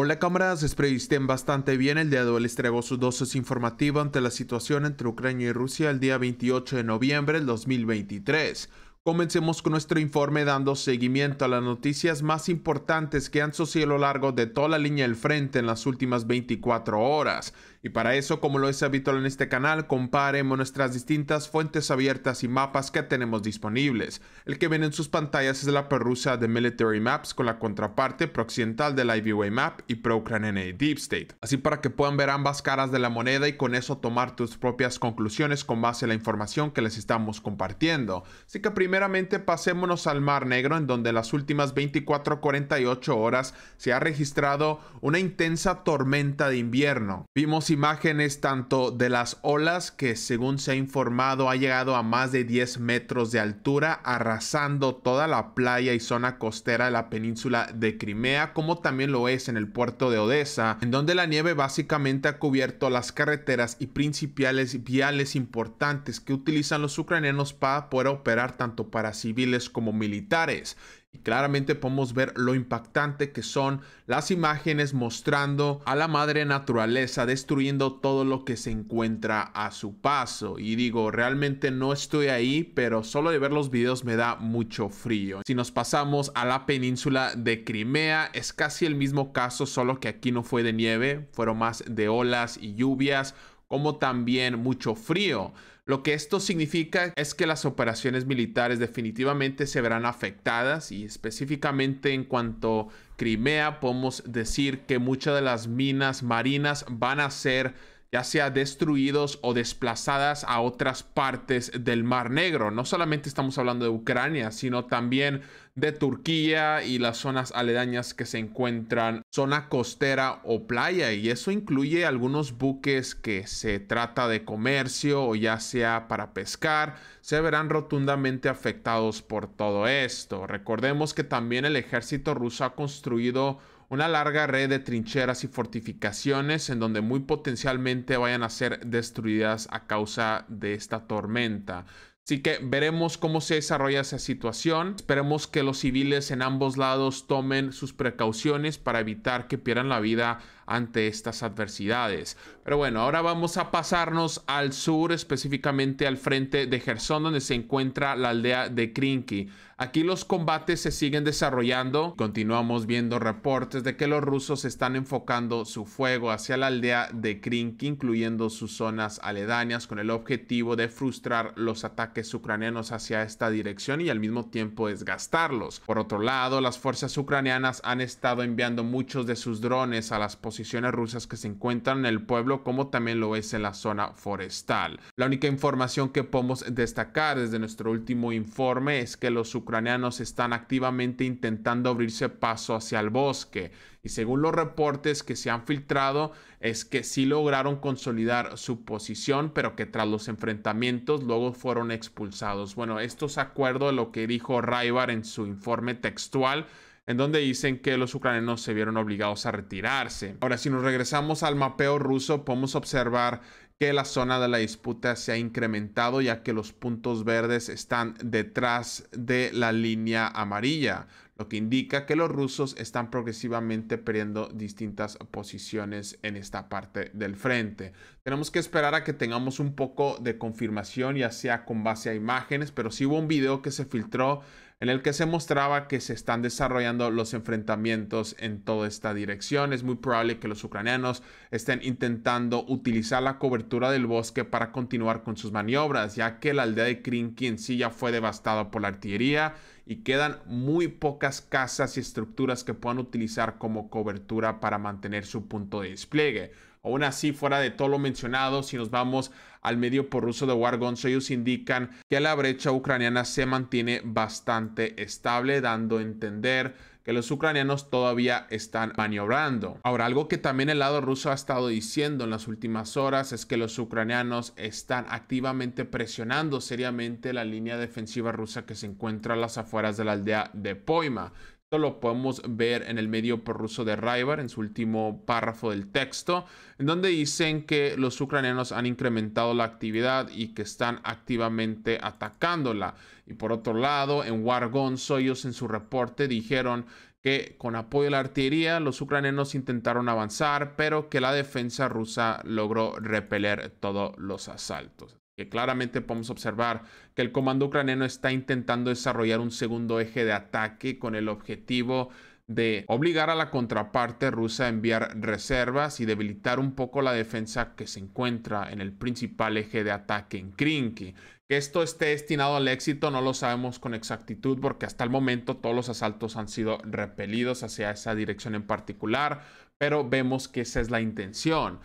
Hola cámaras, espero que bastante bien. El día de hoy les su dosis informativa ante la situación entre Ucrania y Rusia el día 28 de noviembre del 2023. Comencemos con nuestro informe dando seguimiento a las noticias más importantes que han sucedido a lo largo de toda la línea del frente en las últimas 24 horas. Y para eso, como lo es habitual en este canal, comparemos nuestras distintas fuentes abiertas y mapas que tenemos disponibles. El que ven en sus pantallas es la perrusa de Military Maps con la contraparte prooccidental la IVA Map y pro Deep State. Así para que puedan ver ambas caras de la moneda y con eso tomar tus propias conclusiones con base a la información que les estamos compartiendo. Así que primeramente pasémonos al Mar Negro en donde las últimas 24-48 horas se ha registrado una intensa tormenta de invierno. Vimos imágenes tanto de las olas que según se ha informado ha llegado a más de 10 metros de altura arrasando toda la playa y zona costera de la península de Crimea como también lo es en el puerto de Odessa en donde la nieve básicamente ha cubierto las carreteras y principales viales importantes que utilizan los ucranianos para poder operar tanto para civiles como militares y claramente podemos ver lo impactante que son las imágenes mostrando a la madre naturaleza destruyendo todo lo que se encuentra a su paso. Y digo, realmente no estoy ahí, pero solo de ver los videos me da mucho frío. Si nos pasamos a la península de Crimea, es casi el mismo caso, solo que aquí no fue de nieve, fueron más de olas y lluvias como también mucho frío. Lo que esto significa es que las operaciones militares definitivamente se verán afectadas y específicamente en cuanto a Crimea podemos decir que muchas de las minas marinas van a ser ya sea destruidos o desplazadas a otras partes del Mar Negro. No solamente estamos hablando de Ucrania, sino también de Turquía y las zonas aledañas que se encuentran zona costera o playa y eso incluye algunos buques que se trata de comercio o ya sea para pescar se verán rotundamente afectados por todo esto. Recordemos que también el ejército ruso ha construido una larga red de trincheras y fortificaciones en donde muy potencialmente vayan a ser destruidas a causa de esta tormenta. Así que veremos cómo se desarrolla esa situación. Esperemos que los civiles en ambos lados tomen sus precauciones para evitar que pierdan la vida ante estas adversidades. Pero bueno, ahora vamos a pasarnos al sur, específicamente al frente de Gerson, donde se encuentra la aldea de Krinki. Aquí los combates se siguen desarrollando. Continuamos viendo reportes de que los rusos están enfocando su fuego hacia la aldea de Krinki, incluyendo sus zonas aledañas, con el objetivo de frustrar los ataques ucranianos hacia esta dirección y al mismo tiempo desgastarlos. Por otro lado, las fuerzas ucranianas han estado enviando muchos de sus drones a las posiciones posiciones rusas que se encuentran en el pueblo como también lo es en la zona forestal. La única información que podemos destacar desde nuestro último informe es que los ucranianos están activamente intentando abrirse paso hacia el bosque y según los reportes que se han filtrado es que sí lograron consolidar su posición, pero que tras los enfrentamientos luego fueron expulsados. Bueno, esto es acuerdo a lo que dijo Raibar en su informe textual en donde dicen que los ucranianos se vieron obligados a retirarse. Ahora, si nos regresamos al mapeo ruso, podemos observar que la zona de la disputa se ha incrementado ya que los puntos verdes están detrás de la línea amarilla, lo que indica que los rusos están progresivamente perdiendo distintas posiciones en esta parte del frente. Tenemos que esperar a que tengamos un poco de confirmación, ya sea con base a imágenes, pero sí hubo un video que se filtró en el que se mostraba que se están desarrollando los enfrentamientos en toda esta dirección. Es muy probable que los ucranianos estén intentando utilizar la cobertura del bosque para continuar con sus maniobras, ya que la aldea de Krinkin en sí ya fue devastada por la artillería y quedan muy pocas casas y estructuras que puedan utilizar como cobertura para mantener su punto de despliegue. Aún así, fuera de todo lo mencionado, si nos vamos al medio por ruso de Wargons, ellos indican que la brecha ucraniana se mantiene bastante estable, dando a entender que los ucranianos todavía están maniobrando. Ahora, algo que también el lado ruso ha estado diciendo en las últimas horas es que los ucranianos están activamente presionando seriamente la línea defensiva rusa que se encuentra a las afueras de la aldea de Poima. Esto lo podemos ver en el medio prorruso de Raibar, en su último párrafo del texto, en donde dicen que los ucranianos han incrementado la actividad y que están activamente atacándola. Y por otro lado, en Wargon ellos en su reporte dijeron que con apoyo de la artillería los ucranianos intentaron avanzar, pero que la defensa rusa logró repeler todos los asaltos que claramente podemos observar que el comando ucraniano está intentando desarrollar un segundo eje de ataque con el objetivo de obligar a la contraparte rusa a enviar reservas y debilitar un poco la defensa que se encuentra en el principal eje de ataque en Krinky. Que esto esté destinado al éxito no lo sabemos con exactitud porque hasta el momento todos los asaltos han sido repelidos hacia esa dirección en particular, pero vemos que esa es la intención.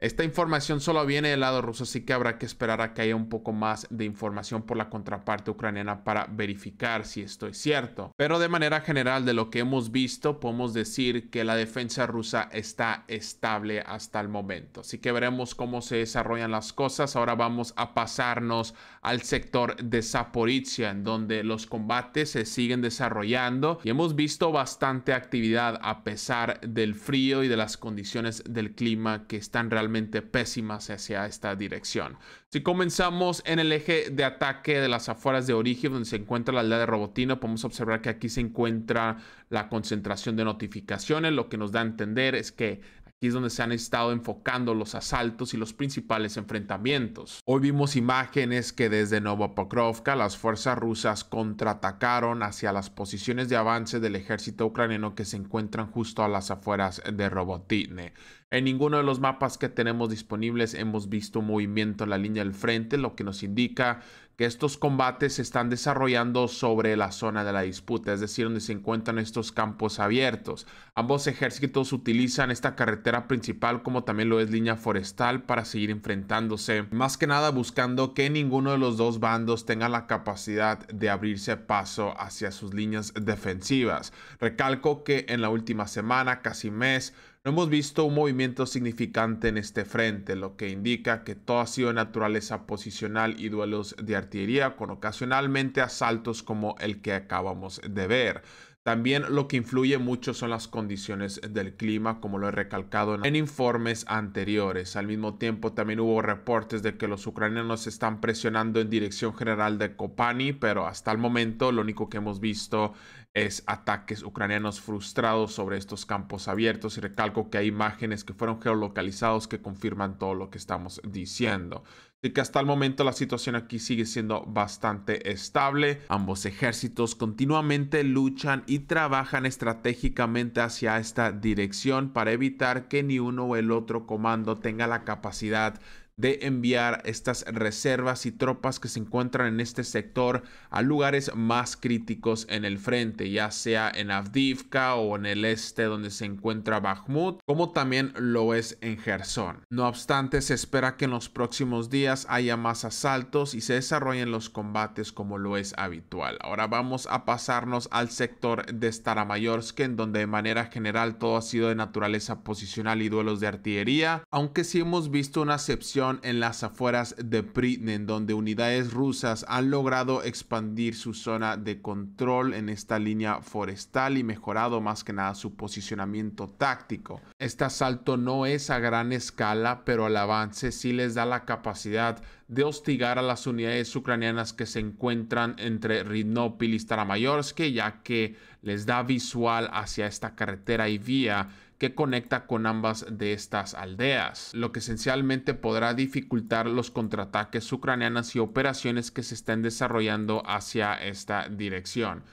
Esta información solo viene del lado ruso, así que habrá que esperar a que haya un poco más de información por la contraparte ucraniana para verificar si esto es cierto. Pero de manera general de lo que hemos visto, podemos decir que la defensa rusa está estable hasta el momento. Así que veremos cómo se desarrollan las cosas. Ahora vamos a pasarnos al sector de Zaporizhia, en donde los combates se siguen desarrollando y hemos visto bastante actividad a pesar del frío y de las condiciones del clima que están realmente pésimas hacia esta dirección. Si comenzamos en el eje de ataque de las afueras de origen, donde se encuentra la aldea de robotino podemos observar que aquí se encuentra la concentración de notificaciones, lo que nos da a entender es que Aquí es donde se han estado enfocando los asaltos y los principales enfrentamientos. Hoy vimos imágenes que desde Novopokrovka las fuerzas rusas contraatacaron hacia las posiciones de avance del ejército ucraniano que se encuentran justo a las afueras de Robotine. En ninguno de los mapas que tenemos disponibles hemos visto movimiento en la línea del frente, lo que nos indica que estos combates se están desarrollando sobre la zona de la disputa, es decir, donde se encuentran estos campos abiertos. Ambos ejércitos utilizan esta carretera principal como también lo es línea forestal para seguir enfrentándose, más que nada buscando que ninguno de los dos bandos tenga la capacidad de abrirse paso hacia sus líneas defensivas. Recalco que en la última semana, casi mes, no hemos visto un movimiento significante en este frente, lo que indica que todo ha sido naturaleza posicional y duelos de artillería con ocasionalmente asaltos como el que acabamos de ver. También lo que influye mucho son las condiciones del clima, como lo he recalcado en informes anteriores. Al mismo tiempo, también hubo reportes de que los ucranianos están presionando en dirección general de Kopani, pero hasta el momento lo único que hemos visto es ataques ucranianos frustrados sobre estos campos abiertos. Y recalco que hay imágenes que fueron geolocalizados que confirman todo lo que estamos diciendo. Así que hasta el momento la situación aquí sigue siendo bastante estable. Ambos ejércitos continuamente luchan y trabajan estratégicamente hacia esta dirección para evitar que ni uno o el otro comando tenga la capacidad de enviar estas reservas y tropas que se encuentran en este sector a lugares más críticos en el frente, ya sea en Avdivka o en el este donde se encuentra Bakhmut, como también lo es en Gerson. No obstante, se espera que en los próximos días haya más asaltos y se desarrollen los combates como lo es habitual. Ahora vamos a pasarnos al sector de Staramayorsk, en donde de manera general todo ha sido de naturaleza posicional y duelos de artillería, aunque sí hemos visto una excepción en las afueras de Pritnen, donde unidades rusas han logrado expandir su zona de control en esta línea forestal y mejorado más que nada su posicionamiento táctico. Este asalto no es a gran escala, pero al avance sí les da la capacidad de hostigar a las unidades ucranianas que se encuentran entre Ridnopil y Staramayorsk, ya que les da visual hacia esta carretera y vía que conecta con ambas de estas aldeas, lo que esencialmente podrá dificultar los contraataques ucranianos y operaciones que se estén desarrollando hacia esta dirección.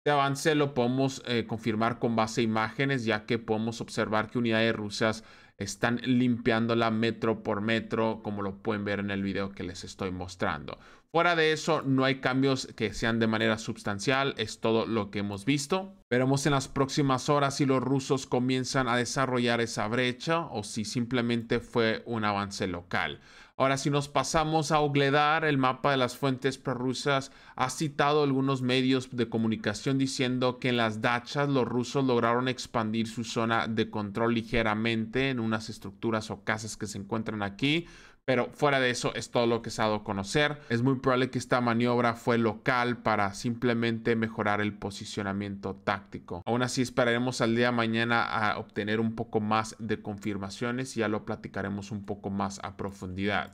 Este avance lo podemos eh, confirmar con base a imágenes, ya que podemos observar que unidades rusas están limpiándola metro por metro, como lo pueden ver en el video que les estoy mostrando. Fuera de eso, no hay cambios que sean de manera sustancial, es todo lo que hemos visto. Veremos en las próximas horas si los rusos comienzan a desarrollar esa brecha o si simplemente fue un avance local. Ahora, si nos pasamos a Ogledar, el mapa de las fuentes prorrusas ha citado algunos medios de comunicación diciendo que en las dachas los rusos lograron expandir su zona de control ligeramente en unas estructuras o casas que se encuentran aquí. Pero fuera de eso es todo lo que se ha dado a conocer. Es muy probable que esta maniobra fue local para simplemente mejorar el posicionamiento táctico. Aún así esperaremos al día de mañana a obtener un poco más de confirmaciones y ya lo platicaremos un poco más a profundidad.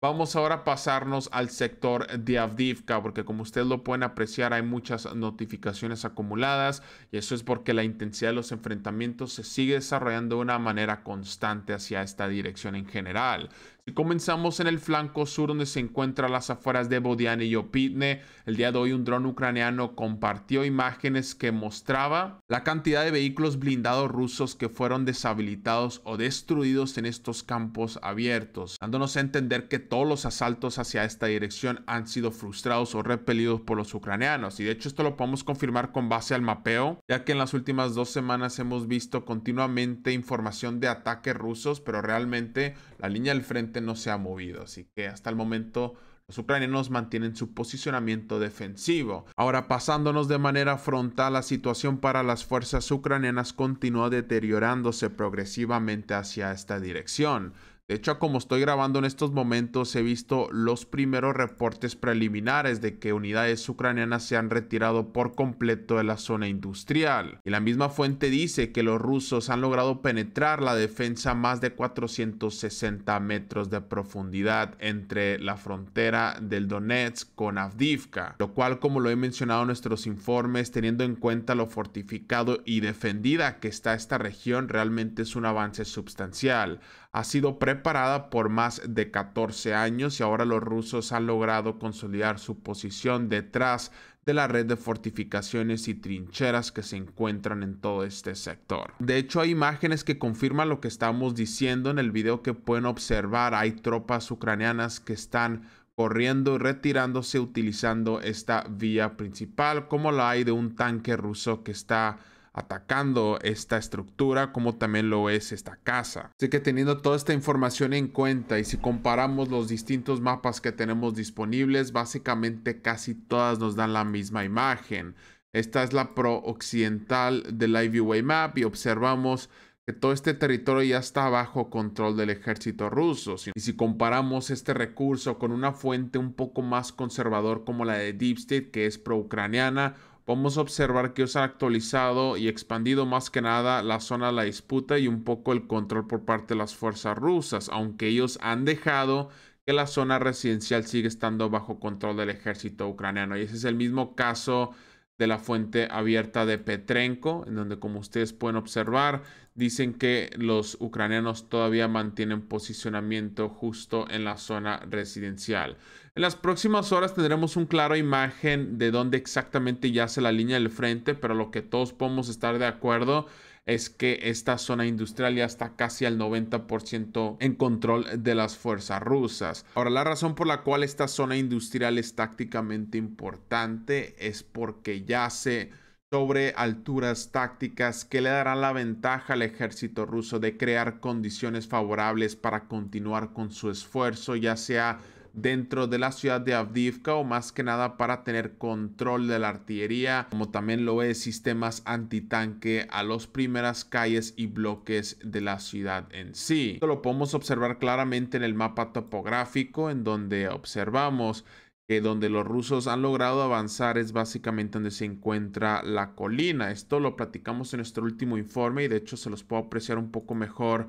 Vamos ahora a pasarnos al sector de Avdivka, porque como ustedes lo pueden apreciar, hay muchas notificaciones acumuladas y eso es porque la intensidad de los enfrentamientos se sigue desarrollando de una manera constante hacia esta dirección en general comenzamos en el flanco sur donde se encuentran las afueras de Bodiane y Opitne, el día de hoy un dron ucraniano compartió imágenes que mostraba la cantidad de vehículos blindados rusos que fueron deshabilitados o destruidos en estos campos abiertos, dándonos a entender que todos los asaltos hacia esta dirección han sido frustrados o repelidos por los ucranianos. Y de hecho esto lo podemos confirmar con base al mapeo, ya que en las últimas dos semanas hemos visto continuamente información de ataques rusos, pero realmente la línea del frente no se ha movido, así que hasta el momento los ucranianos mantienen su posicionamiento defensivo. Ahora pasándonos de manera frontal, la situación para las fuerzas ucranianas continúa deteriorándose progresivamente hacia esta dirección. De hecho, como estoy grabando en estos momentos, he visto los primeros reportes preliminares de que unidades ucranianas se han retirado por completo de la zona industrial. Y la misma fuente dice que los rusos han logrado penetrar la defensa más de 460 metros de profundidad entre la frontera del Donetsk con Avdivka, lo cual, como lo he mencionado en nuestros informes, teniendo en cuenta lo fortificado y defendida que está esta región, realmente es un avance sustancial ha sido preparada por más de 14 años y ahora los rusos han logrado consolidar su posición detrás de la red de fortificaciones y trincheras que se encuentran en todo este sector. De hecho, hay imágenes que confirman lo que estamos diciendo en el video que pueden observar. Hay tropas ucranianas que están corriendo y retirándose utilizando esta vía principal, como la hay de un tanque ruso que está atacando esta estructura como también lo es esta casa. Así que teniendo toda esta información en cuenta y si comparamos los distintos mapas que tenemos disponibles, básicamente casi todas nos dan la misma imagen. Esta es la pro occidental del Ivy Map y observamos que todo este territorio ya está bajo control del ejército ruso. Y si comparamos este recurso con una fuente un poco más conservador como la de Deep State, que es pro-ucraniana, podemos observar que se han actualizado y expandido más que nada la zona de la disputa y un poco el control por parte de las fuerzas rusas, aunque ellos han dejado que la zona residencial sigue estando bajo control del ejército ucraniano. Y ese es el mismo caso de la fuente abierta de Petrenko, en donde como ustedes pueden observar, dicen que los ucranianos todavía mantienen posicionamiento justo en la zona residencial. En las próximas horas tendremos un claro imagen de dónde exactamente yace la línea del frente, pero lo que todos podemos estar de acuerdo es que esta zona industrial ya está casi al 90% en control de las fuerzas rusas. Ahora, la razón por la cual esta zona industrial es tácticamente importante es porque yace sobre alturas tácticas que le darán la ventaja al ejército ruso de crear condiciones favorables para continuar con su esfuerzo, ya sea dentro de la ciudad de Avdivka o más que nada para tener control de la artillería, como también lo es sistemas antitanque a las primeras calles y bloques de la ciudad en sí. Esto lo podemos observar claramente en el mapa topográfico en donde observamos que donde los rusos han logrado avanzar es básicamente donde se encuentra la colina. Esto lo platicamos en nuestro último informe y de hecho se los puedo apreciar un poco mejor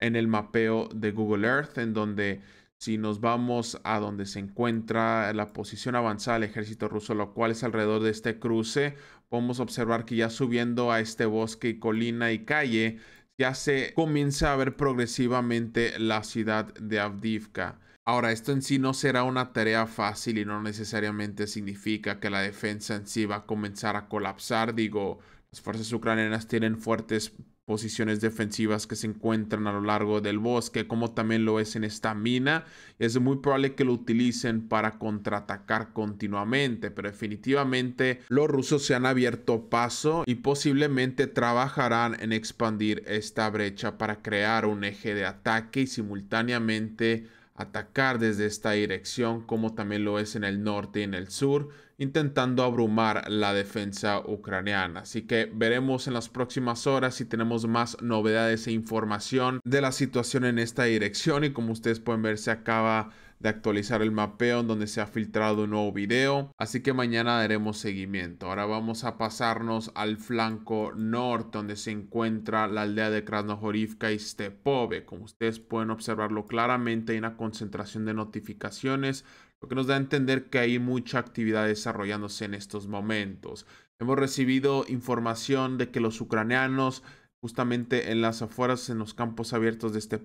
en el mapeo de Google Earth, en donde si nos vamos a donde se encuentra la posición avanzada del ejército ruso, lo cual es alrededor de este cruce, podemos observar que ya subiendo a este bosque y colina y calle, ya se comienza a ver progresivamente la ciudad de Avdivka. Ahora, esto en sí no será una tarea fácil y no necesariamente significa que la defensa en sí va a comenzar a colapsar, digo, las fuerzas ucranianas tienen fuertes posiciones defensivas que se encuentran a lo largo del bosque, como también lo es en esta mina. Es muy probable que lo utilicen para contraatacar continuamente, pero definitivamente los rusos se han abierto paso y posiblemente trabajarán en expandir esta brecha para crear un eje de ataque y simultáneamente atacar desde esta dirección, como también lo es en el norte y en el sur intentando abrumar la defensa ucraniana. Así que veremos en las próximas horas si tenemos más novedades e información de la situación en esta dirección y como ustedes pueden ver se acaba de actualizar el mapeo en donde se ha filtrado un nuevo video. Así que mañana daremos seguimiento. Ahora vamos a pasarnos al flanco norte donde se encuentra la aldea de Krasnohorivka y Stepove. Como ustedes pueden observarlo claramente hay una concentración de notificaciones lo que nos da a entender que hay mucha actividad desarrollándose en estos momentos. Hemos recibido información de que los ucranianos justamente en las afueras, en los campos abiertos de este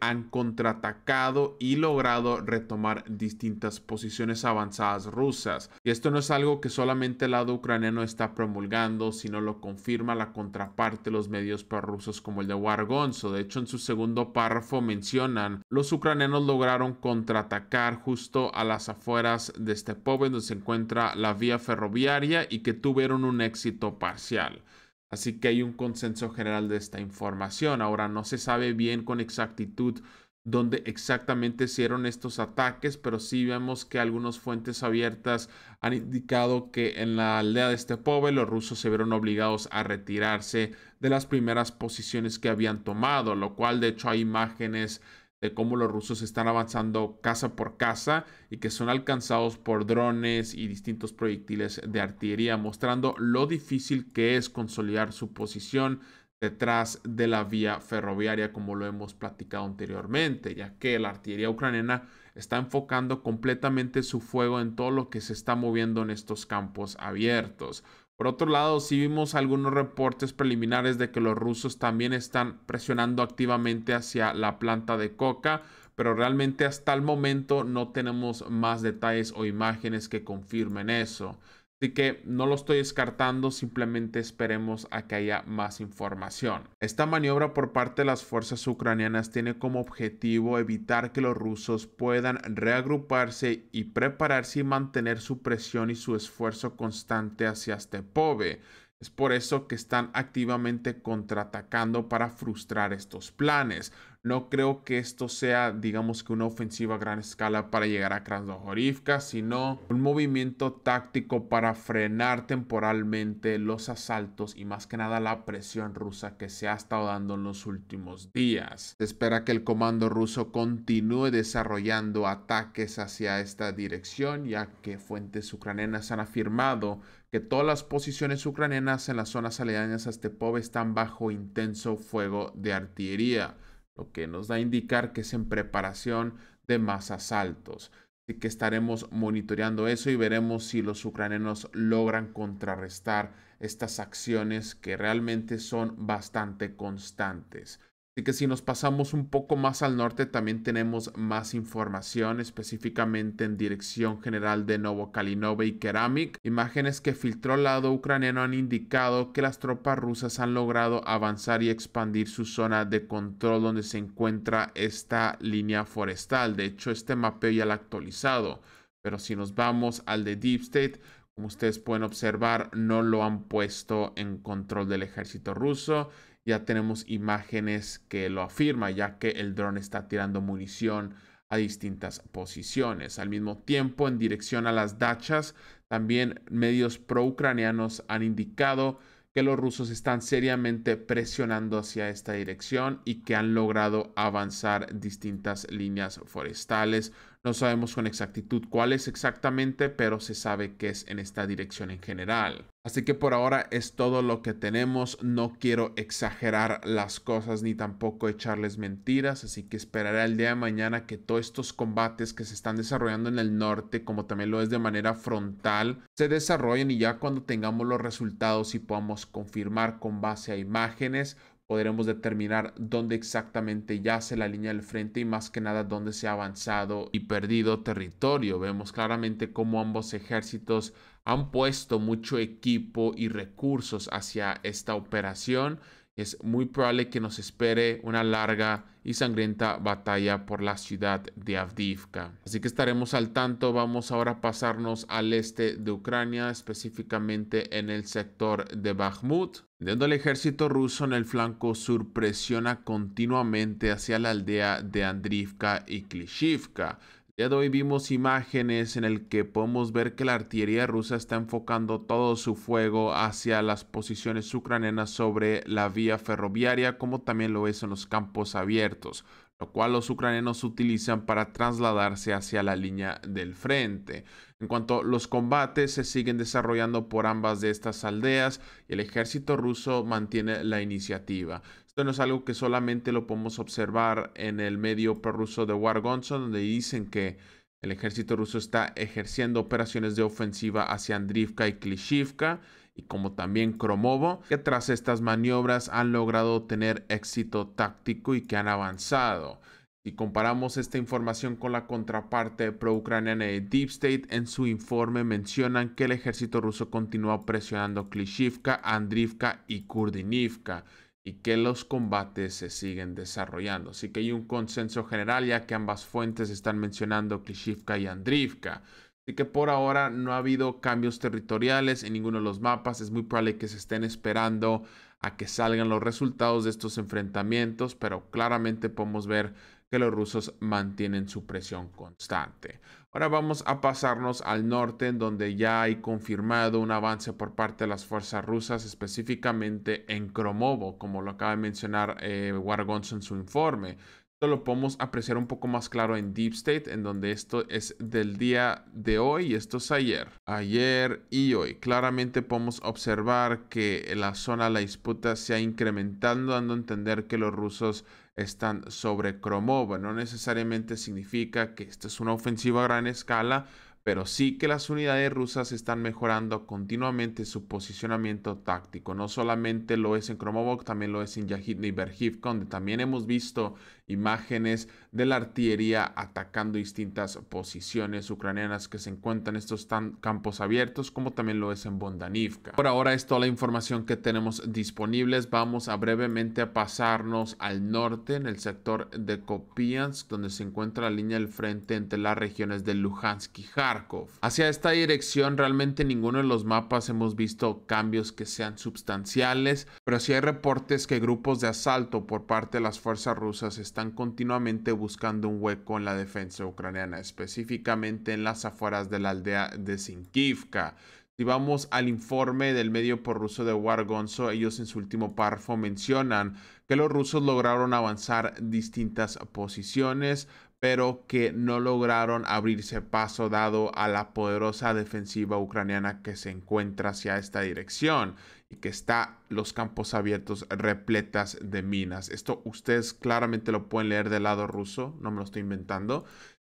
han contraatacado y logrado retomar distintas posiciones avanzadas rusas. Y esto no es algo que solamente el lado ucraniano está promulgando, sino lo confirma la contraparte de los medios prorrusos como el de Wargonzo. De hecho, en su segundo párrafo mencionan, los ucranianos lograron contraatacar justo a las afueras de este donde se encuentra la vía ferroviaria y que tuvieron un éxito parcial. Así que hay un consenso general de esta información. Ahora no se sabe bien con exactitud dónde exactamente hicieron estos ataques, pero sí vemos que algunas fuentes abiertas han indicado que en la aldea de este pobre los rusos se vieron obligados a retirarse de las primeras posiciones que habían tomado, lo cual de hecho hay imágenes de cómo los rusos están avanzando casa por casa y que son alcanzados por drones y distintos proyectiles de artillería, mostrando lo difícil que es consolidar su posición detrás de la vía ferroviaria, como lo hemos platicado anteriormente, ya que la artillería ucraniana está enfocando completamente su fuego en todo lo que se está moviendo en estos campos abiertos. Por otro lado, sí vimos algunos reportes preliminares de que los rusos también están presionando activamente hacia la planta de coca, pero realmente hasta el momento no tenemos más detalles o imágenes que confirmen eso. Así que no lo estoy descartando, simplemente esperemos a que haya más información. Esta maniobra por parte de las fuerzas ucranianas tiene como objetivo evitar que los rusos puedan reagruparse y prepararse y mantener su presión y su esfuerzo constante hacia Stepove. Es por eso que están activamente contraatacando para frustrar estos planes. No creo que esto sea, digamos que una ofensiva a gran escala para llegar a Krasnohorivka sino un movimiento táctico para frenar temporalmente los asaltos y más que nada la presión rusa que se ha estado dando en los últimos días. Se espera que el comando ruso continúe desarrollando ataques hacia esta dirección, ya que fuentes ucranianas han afirmado que todas las posiciones ucranianas en las zonas aledañas a Stepov están bajo intenso fuego de artillería lo que nos da a indicar que es en preparación de más asaltos. Así que estaremos monitoreando eso y veremos si los ucranianos logran contrarrestar estas acciones que realmente son bastante constantes. Así que si nos pasamos un poco más al norte también tenemos más información específicamente en Dirección General de Novokalinov y Keramik. Imágenes que filtró el lado ucraniano han indicado que las tropas rusas han logrado avanzar y expandir su zona de control donde se encuentra esta línea forestal. De hecho este mapeo ya lo ha actualizado. Pero si nos vamos al de Deep State, como ustedes pueden observar, no lo han puesto en control del ejército ruso ya tenemos imágenes que lo afirma, ya que el dron está tirando munición a distintas posiciones. Al mismo tiempo, en dirección a las dachas, también medios pro-ucranianos han indicado que los rusos están seriamente presionando hacia esta dirección y que han logrado avanzar distintas líneas forestales. No sabemos con exactitud es exactamente, pero se sabe que es en esta dirección en general. Así que por ahora es todo lo que tenemos. No quiero exagerar las cosas ni tampoco echarles mentiras. Así que esperaré el día de mañana que todos estos combates que se están desarrollando en el norte, como también lo es de manera frontal, se desarrollen y ya cuando tengamos los resultados y podamos confirmar con base a imágenes, podremos determinar dónde exactamente yace la línea del frente y más que nada dónde se ha avanzado y perdido territorio. Vemos claramente cómo ambos ejércitos han puesto mucho equipo y recursos hacia esta operación es muy probable que nos espere una larga y sangrienta batalla por la ciudad de Avdivka. Así que estaremos al tanto. Vamos ahora a pasarnos al este de Ucrania, específicamente en el sector de Bakhmut, donde el ejército ruso en el flanco sur presiona continuamente hacia la aldea de Andrivka y Klishivka ya de hoy vimos imágenes en el que podemos ver que la artillería rusa está enfocando todo su fuego hacia las posiciones ucranianas sobre la vía ferroviaria, como también lo es en los campos abiertos, lo cual los ucranianos utilizan para trasladarse hacia la línea del frente. En cuanto a los combates se siguen desarrollando por ambas de estas aldeas y el ejército ruso mantiene la iniciativa. Esto no es algo que solamente lo podemos observar en el medio prorruso de War donde dicen que el ejército ruso está ejerciendo operaciones de ofensiva hacia Andrivka y Klishivka, y como también Kromovo, que tras estas maniobras han logrado tener éxito táctico y que han avanzado. Si comparamos esta información con la contraparte pro-ucraniana de Deep State, en su informe mencionan que el ejército ruso continúa presionando Klishivka, Andrivka y Kurdinivka, y que los combates se siguen desarrollando. Así que hay un consenso general ya que ambas fuentes están mencionando Klishivka y Andrivka. Así que por ahora no ha habido cambios territoriales en ninguno de los mapas. Es muy probable que se estén esperando a que salgan los resultados de estos enfrentamientos, pero claramente podemos ver que los rusos mantienen su presión constante. Ahora vamos a pasarnos al norte, en donde ya hay confirmado un avance por parte de las fuerzas rusas, específicamente en Kromovo, como lo acaba de mencionar eh, en su informe. Esto lo podemos apreciar un poco más claro en Deep State, en donde esto es del día de hoy y esto es ayer. Ayer y hoy. Claramente podemos observar que la zona de la disputa se ha incrementado, dando a entender que los rusos están sobre Kromov. No necesariamente significa que esta es una ofensiva a gran escala, pero sí que las unidades rusas están mejorando continuamente su posicionamiento táctico. No solamente lo es en Kromov, también lo es en Yahid Berhivka, donde también hemos visto imágenes de la artillería atacando distintas posiciones ucranianas que se encuentran en estos campos abiertos, como también lo es en Bondanivka. Por ahora es toda la información que tenemos disponibles. Vamos a brevemente a pasarnos al norte, en el sector de Kopiansk, donde se encuentra la línea del frente entre las regiones de Luhansk y Kharkov. Hacia esta dirección realmente ninguno de los mapas hemos visto cambios que sean sustanciales pero sí hay reportes que grupos de asalto por parte de las fuerzas rusas están están continuamente buscando un hueco en la defensa ucraniana, específicamente en las afueras de la aldea de Sinkivka. Si vamos al informe del medio por ruso de War Gonzo, ellos en su último párrafo mencionan que los rusos lograron avanzar distintas posiciones, pero que no lograron abrirse paso dado a la poderosa defensiva ucraniana que se encuentra hacia esta dirección y que está los campos abiertos repletas de minas. Esto ustedes claramente lo pueden leer del lado ruso, no me lo estoy inventando.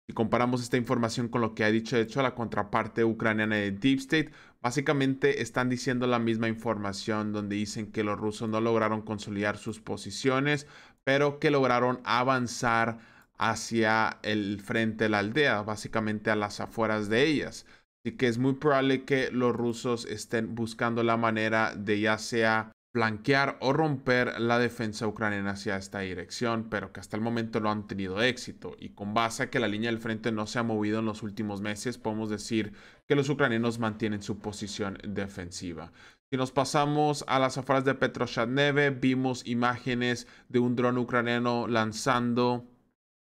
Si comparamos esta información con lo que ha dicho de hecho la contraparte ucraniana de Deep State, básicamente están diciendo la misma información donde dicen que los rusos no lograron consolidar sus posiciones, pero que lograron avanzar hacia el frente de la aldea, básicamente a las afueras de ellas. Así que es muy probable que los rusos estén buscando la manera de ya sea blanquear o romper la defensa ucraniana hacia esta dirección, pero que hasta el momento no han tenido éxito. Y con base a que la línea del frente no se ha movido en los últimos meses, podemos decir que los ucranianos mantienen su posición defensiva. Si nos pasamos a las afueras de Petroshadneve, vimos imágenes de un dron ucraniano lanzando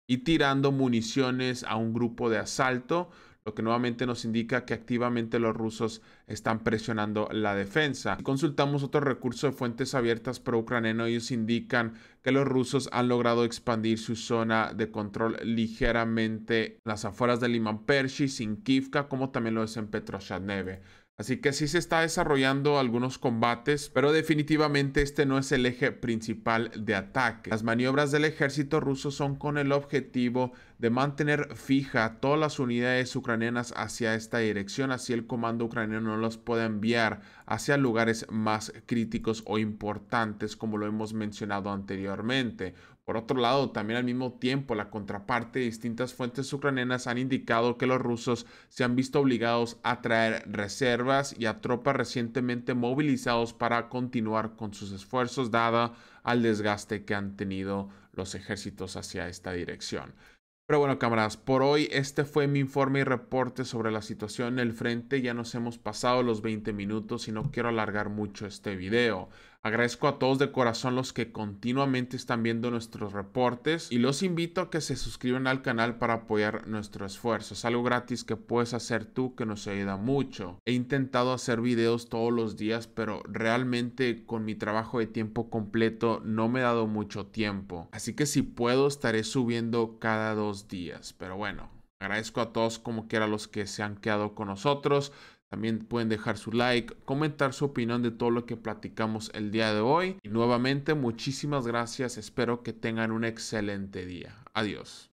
y tirando municiones a un grupo de asalto lo que nuevamente nos indica que activamente los rusos están presionando la defensa. Si consultamos otro recurso de fuentes abiertas pro-ucraniano, ellos indican que los rusos han logrado expandir su zona de control ligeramente las afueras de Liman Pershi, Sinkivka, como también lo es en Petrochatneve. Así que sí se está desarrollando algunos combates, pero definitivamente este no es el eje principal de ataque. Las maniobras del ejército ruso son con el objetivo de mantener fija todas las unidades ucranianas hacia esta dirección, así el comando ucraniano no los puede enviar hacia lugares más críticos o importantes, como lo hemos mencionado anteriormente. Por otro lado, también al mismo tiempo, la contraparte de distintas fuentes ucranianas han indicado que los rusos se han visto obligados a traer reservas y a tropas recientemente movilizados para continuar con sus esfuerzos, dada al desgaste que han tenido los ejércitos hacia esta dirección. Pero bueno, camaradas, por hoy este fue mi informe y reporte sobre la situación en el frente. Ya nos hemos pasado los 20 minutos y no quiero alargar mucho este video. Agradezco a todos de corazón los que continuamente están viendo nuestros reportes y los invito a que se suscriban al canal para apoyar nuestro esfuerzo. Es algo gratis que puedes hacer tú que nos ayuda mucho. He intentado hacer videos todos los días, pero realmente con mi trabajo de tiempo completo no me he dado mucho tiempo. Así que si puedo estaré subiendo cada dos días. Pero bueno, Agradezco a todos como quiera los que se han quedado con nosotros. También pueden dejar su like, comentar su opinión de todo lo que platicamos el día de hoy. Y nuevamente, muchísimas gracias. Espero que tengan un excelente día. Adiós.